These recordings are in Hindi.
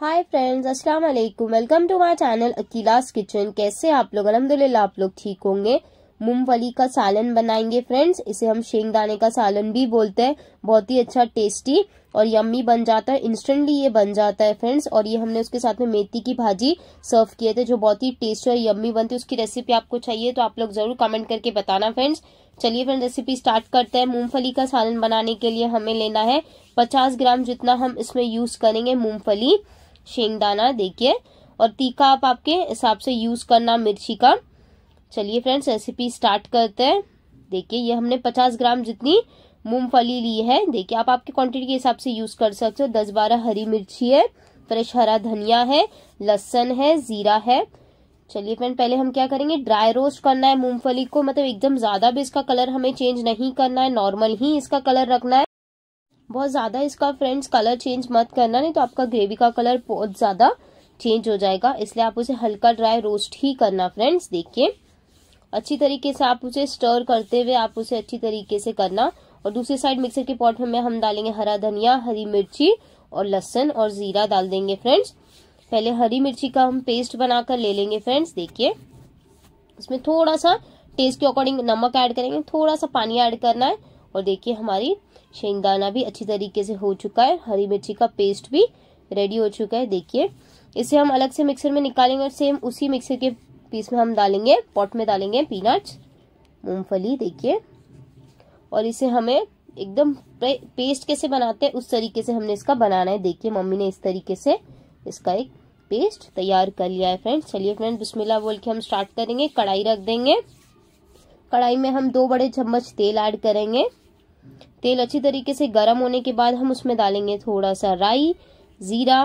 हाय फ्रेंड्स अस्सलाम वालेकुम welcome to my channel Akeela's kitchen कैसे आप लोग अलहमदुल्ला आप लोग ठीक होंगे मूंगफली का सालन बनाएंगे फ्रेंड्स इसे हम शेंगदाने का सालन भी बोलते हैं बहुत ही अच्छा टेस्टी और यम्मी बन जाता है इंस्टेंटली ये बन जाता है फ्रेंड्स और ये हमने उसके साथ में मेथी की भाजी सर्व किए थे जो बहुत ही टेस्टी और यम्मी बनती है उसकी रेसिपी आपको चाहिए तो आप लोग जरूर कमेंट करके बताना फ्रेंड्स चलिए फ्रेंड रेसिपी स्टार्ट करते हैं मूंगफली का सालन बनाने के लिए हमें लेना है पचास ग्राम जितना हम इसमें यूज करेंगे मूंगफली शेंगदाना देखिए और तीखा आप आपके हिसाब से यूज करना मिर्ची का चलिए फ्रेंड्स रेसिपी स्टार्ट करते हैं देखिए ये हमने पचास ग्राम जितनी मूंगफली ली है देखिए आप आपके क्वांटिटी के हिसाब से यूज कर सकते हो दस बारह हरी मिर्ची है फ्रेश हरा धनिया है लहसन है जीरा है चलिए फ्रेंड पहले हम क्या करेंगे ड्राई रोस्ट करना है मूंगफली को मतलब एकदम ज्यादा भी इसका कलर हमें चेंज नहीं करना है नॉर्मल ही इसका कलर रखना है बहुत ज़्यादा इसका फ्रेंड्स कलर चेंज मत करना नहीं तो आपका ग्रेवी का कलर बहुत ज़्यादा चेंज हो जाएगा इसलिए आप उसे हल्का ड्राई रोस्ट ही करना फ्रेंड्स देखिए अच्छी तरीके से आप उसे स्टर करते हुए आप उसे अच्छी तरीके से करना और दूसरी साइड मिक्सर के पॉट में हम डालेंगे हरा धनिया हरी मिर्ची और लहसन और ज़ीरा डाल देंगे फ्रेंड्स पहले हरी मिर्ची का हम पेस्ट बनाकर ले लेंगे फ्रेंड्स देखिए इसमें थोड़ा सा टेस्ट के अकॉर्डिंग नमक ऐड करेंगे थोड़ा सा पानी ऐड करना है और देखिए हमारी शेंगदाना भी अच्छी तरीके से हो चुका है हरी मिर्ची का पेस्ट भी रेडी हो चुका है देखिए इसे हम अलग से मिक्सर में निकालेंगे और सेम उसी मिक्सर के पीस में हम डालेंगे पॉट में डालेंगे पीनट्स मूंगफली देखिए और इसे हमें एकदम पेस्ट कैसे बनाते हैं उस तरीके से हमने इसका बनाना है देखिए मम्मी ने इस तरीके से इसका एक पेस्ट तैयार कर लिया है फ्रेंड्स चलिए फ्रेंड्स बिस्मिल्लाह बोल के हम स्टार्ट करेंगे कढ़ाई रख देंगे कढ़ाई में हम दो बड़े चम्मच तेल ऐड करेंगे तेल अच्छी तरीके से गर्म होने के बाद हम उसमें डालेंगे थोड़ा सा राई ज़ीरा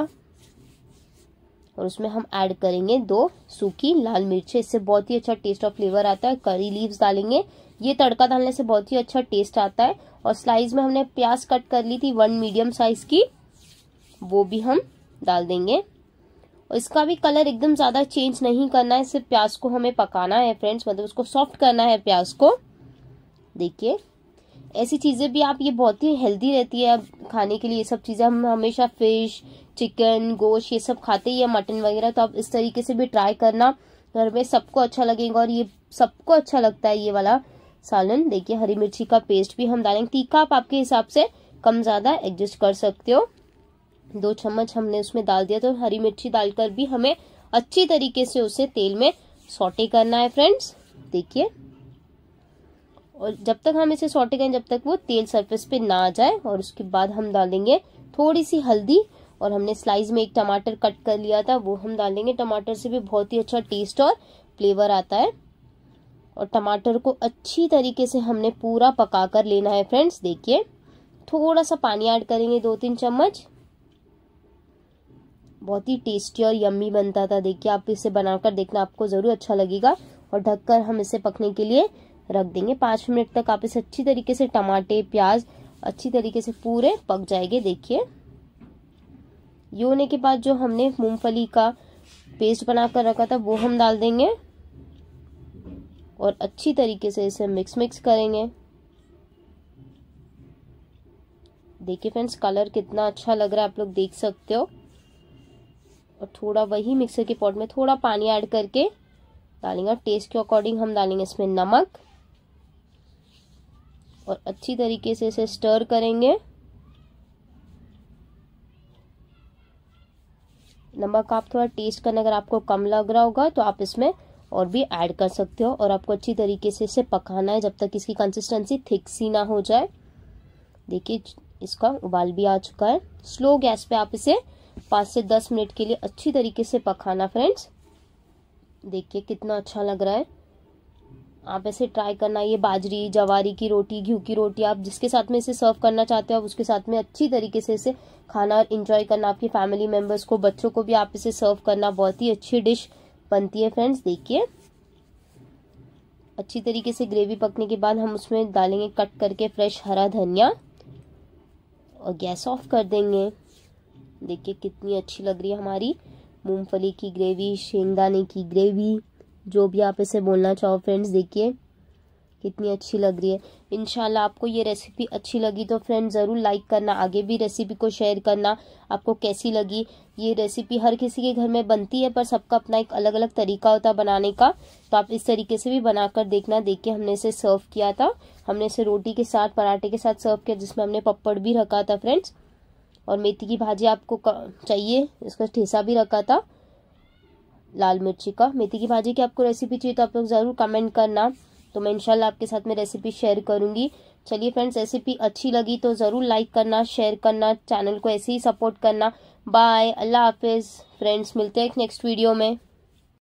और उसमें हम ऐड करेंगे दो सूखी लाल मिर्चें इससे बहुत ही अच्छा टेस्ट और फ्लेवर आता है करी लीव्स डालेंगे ये तड़का डालने से बहुत ही अच्छा टेस्ट आता है और स्लाइस में हमने प्याज कट कर ली थी वन मीडियम साइज़ की वो भी हम डाल देंगे और इसका भी कलर एकदम ज़्यादा चेंज नहीं करना है सिर्फ प्याज को हमें पकाना है फ्रेंड्स मतलब उसको सॉफ्ट करना है प्याज को देखिए ऐसी चीज़ें भी आप ये बहुत ही हेल्दी रहती है खाने के लिए ये सब चीज़ें हम हमेशा फिश चिकन गोश्त ये सब खाते ही है मटन वगैरह तो आप इस तरीके से भी ट्राई करना घर में सबको अच्छा लगेगा और ये सबको अच्छा लगता है ये वाला सालन देखिए हरी मिर्ची का पेस्ट भी हम डालेंगे तीखा आप आपके हिसाब से कम ज़्यादा एडजस्ट कर सकते हो दो चम्मच हमने उसमें डाल दिया तो हरी मिर्ची डालकर भी हमें अच्छी तरीके से उसे तेल में सोटे करना है फ्रेंड्स देखिए और जब तक हम इसे सौटे करें जब तक वो तेल सरफेस पे ना आ जाए और उसके बाद हम डालेंगे थोड़ी सी हल्दी और हमने स्लाइस में एक टमाटर कट कर लिया था वो हम डालेंगे टमाटर से भी बहुत ही अच्छा टेस्ट और फ्लेवर आता है और टमाटर को अच्छी तरीके से हमने पूरा पका कर लेना है फ्रेंड्स देखिए थोड़ा सा पानी ऐड करेंगे दो तीन चम्मच बहुत ही टेस्टी और यम्मी बनता था देखिए आप इसे बनाकर देखना आपको ज़रूर अच्छा लगेगा और ढककर हम इसे पकने के लिए रख देंगे पाँच मिनट तक आप इसे अच्छी तरीके से टमाटे प्याज अच्छी तरीके से पूरे पक जाएंगे देखिए ये होने के बाद जो हमने मूंगफली का पेस्ट बनाकर रखा था वो हम डाल देंगे और अच्छी तरीके से इसे मिक्स मिक्स करेंगे देखिए फ्रेंड्स कलर कितना अच्छा लग रहा है आप लोग देख सकते हो और थोड़ा वही मिक्सर के पॉट में थोड़ा पानी ऐड करके डालेंगे और टेस्ट के अकॉर्डिंग हम डालेंगे इसमें नमक और अच्छी तरीके से इसे स्टर करेंगे नमक आप थोड़ा टेस्ट करने अगर आपको कम लग रहा होगा तो आप इसमें और भी ऐड कर सकते हो और आपको अच्छी तरीके से इसे पकाना है जब तक इसकी कंसिस्टेंसी थिक सी ना हो जाए देखिए इसका उबाल भी आ चुका है स्लो गैस पे आप इसे पाँच से दस मिनट के लिए अच्छी तरीके से पकाना फ्रेंड्स देखिए कितना अच्छा लग रहा है आप ऐसे ट्राई करना ये बाजरी जवारी की रोटी घी की रोटी आप जिसके साथ में इसे सर्व करना चाहते हो आप उसके साथ में अच्छी तरीके से इसे खाना और इंजॉय करना आपकी फैमिली मेम्बर्स को बच्चों को भी आप इसे सर्व करना बहुत ही अच्छी डिश बनती है फ्रेंड्स देखिए अच्छी तरीके से ग्रेवी पकने के बाद हम उसमें डालेंगे कट करके फ्रेश हरा धनिया और गैस ऑफ कर देंगे देखिए कितनी अच्छी लग रही है हमारी मूंगफली की ग्रेवी शेंगदाने की ग्रेवी जो भी आप इसे बोलना चाहो फ्रेंड्स देखिए कितनी अच्छी लग रही है इनशाला आपको ये रेसिपी अच्छी लगी तो फ्रेंड ज़रूर लाइक करना आगे भी रेसिपी को शेयर करना आपको कैसी लगी ये रेसिपी हर किसी के घर में बनती है पर सबका अपना एक अलग अलग तरीका होता है बनाने का तो आप इस तरीके से भी बनाकर देखना देखिए हमने इसे सर्व किया था हमने इसे रोटी के साथ पराठे के साथ सर्व किया जिसमें हमने पपड़ भी रखा था फ्रेंड्स और मेथी की भाजी आपको चाहिए इसका ठेसा भी रखा था लाल मिर्ची का मेथी की भाजी की आपको रेसिपी चाहिए तो आप लोग ज़रूर कमेंट करना तो मैं इंशाल्लाह आपके साथ में रेसिपी शेयर करूँगी चलिए फ्रेंड्स रेसिपी अच्छी लगी तो ज़रूर लाइक करना शेयर करना चैनल को ऐसे ही सपोर्ट करना बाय अल्लाह हाफिज़ फ्रेंड्स मिलते हैं नेक्स्ट वीडियो में